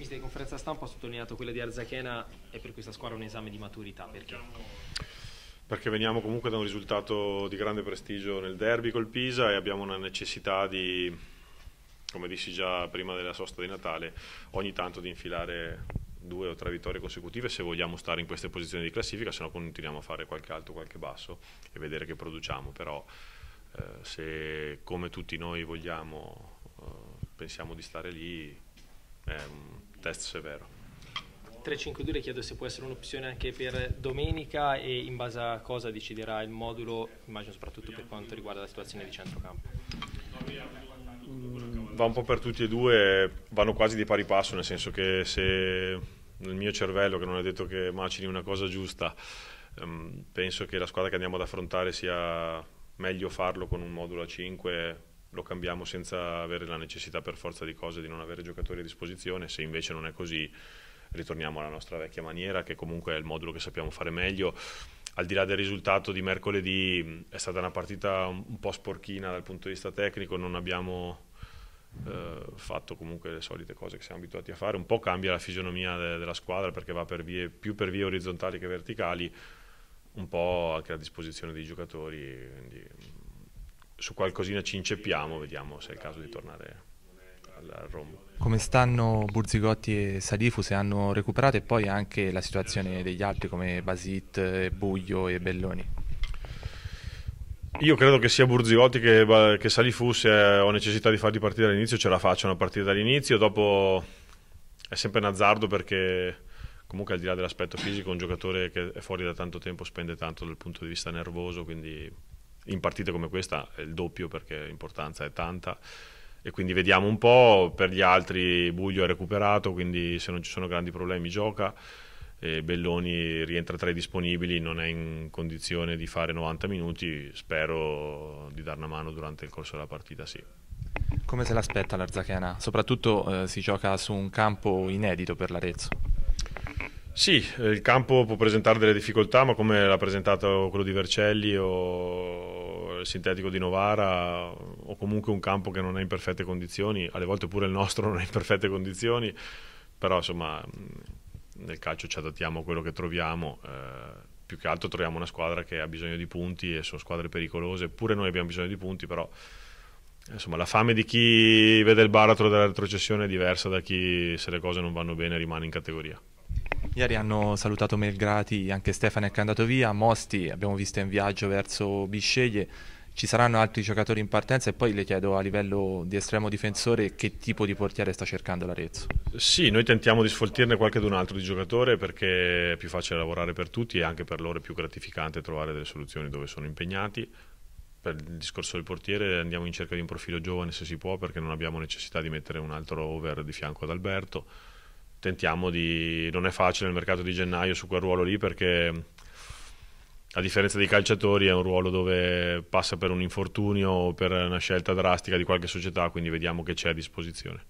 Cristi in conferenza stampa ha sottolineato quella di Arzachena è per questa squadra un esame di maturità, perché? Perché veniamo comunque da un risultato di grande prestigio nel derby col Pisa e abbiamo una necessità di, come dissi già prima della sosta di Natale, ogni tanto di infilare due o tre vittorie consecutive se vogliamo stare in queste posizioni di classifica, se no continuiamo a fare qualche alto, qualche basso e vedere che produciamo, però eh, se come tutti noi vogliamo, eh, pensiamo di stare lì, è un test severo. 3 352 le chiedo se può essere un'opzione anche per domenica e in base a cosa deciderà il modulo, immagino soprattutto per quanto riguarda la situazione di centrocampo. Mm, va un po' per tutti e due, vanno quasi di pari passo, nel senso che se nel mio cervello, che non è detto che macini una cosa giusta, ehm, penso che la squadra che andiamo ad affrontare sia meglio farlo con un modulo a 5 lo cambiamo senza avere la necessità per forza di cose di non avere giocatori a disposizione, se invece non è così ritorniamo alla nostra vecchia maniera che comunque è il modulo che sappiamo fare meglio. Al di là del risultato di mercoledì è stata una partita un po' sporchina dal punto di vista tecnico, non abbiamo eh, fatto comunque le solite cose che siamo abituati a fare, un po' cambia la fisionomia de della squadra perché va per vie, più per vie orizzontali che verticali, un po' anche a disposizione dei giocatori. Quindi su qualcosina ci inceppiamo, vediamo se è il caso di tornare al rombo. Come stanno Burzigotti e Salifu se hanno recuperato e poi anche la situazione degli altri come Basit, Buglio e Belloni? Io credo che sia Burzigotti che, che Salifu, se ho necessità di farli partire dall'inizio ce la facciano a partire dall'inizio, dopo è sempre un azzardo perché comunque al di là dell'aspetto fisico un giocatore che è fuori da tanto tempo spende tanto dal punto di vista nervoso, quindi in partite come questa è il doppio perché l'importanza è tanta e quindi vediamo un po', per gli altri Buglio è recuperato, quindi se non ci sono grandi problemi gioca. Belloni rientra tra i disponibili, non è in condizione di fare 90 minuti, spero di dare una mano durante il corso della partita, sì. Come se l'aspetta l'Arzachena? Soprattutto eh, si gioca su un campo inedito per l'Arezzo. Sì, eh, il campo può presentare delle difficoltà, ma come l'ha presentato quello di Vercelli o il sintetico di Novara, o comunque un campo che non è in perfette condizioni, alle volte pure il nostro non è in perfette condizioni, però insomma nel calcio ci adattiamo a quello che troviamo. Eh, più che altro troviamo una squadra che ha bisogno di punti e sono squadre pericolose, pure noi abbiamo bisogno di punti, però insomma, la fame di chi vede il baratro della retrocessione è diversa da chi se le cose non vanno bene rimane in categoria. Ieri hanno salutato Melgrati, anche Stefano è andato via, Mosti abbiamo visto in viaggio verso Bisceglie, ci saranno altri giocatori in partenza e poi le chiedo a livello di estremo difensore che tipo di portiere sta cercando l'Arezzo. Sì, noi tentiamo di sfoltirne qualche d'un altro di giocatore perché è più facile lavorare per tutti e anche per loro è più gratificante trovare delle soluzioni dove sono impegnati. Per il discorso del portiere andiamo in cerca di un profilo giovane se si può perché non abbiamo necessità di mettere un altro over di fianco ad Alberto tentiamo di... non è facile il mercato di gennaio su quel ruolo lì perché a differenza dei calciatori è un ruolo dove passa per un infortunio o per una scelta drastica di qualche società, quindi vediamo che c'è a disposizione.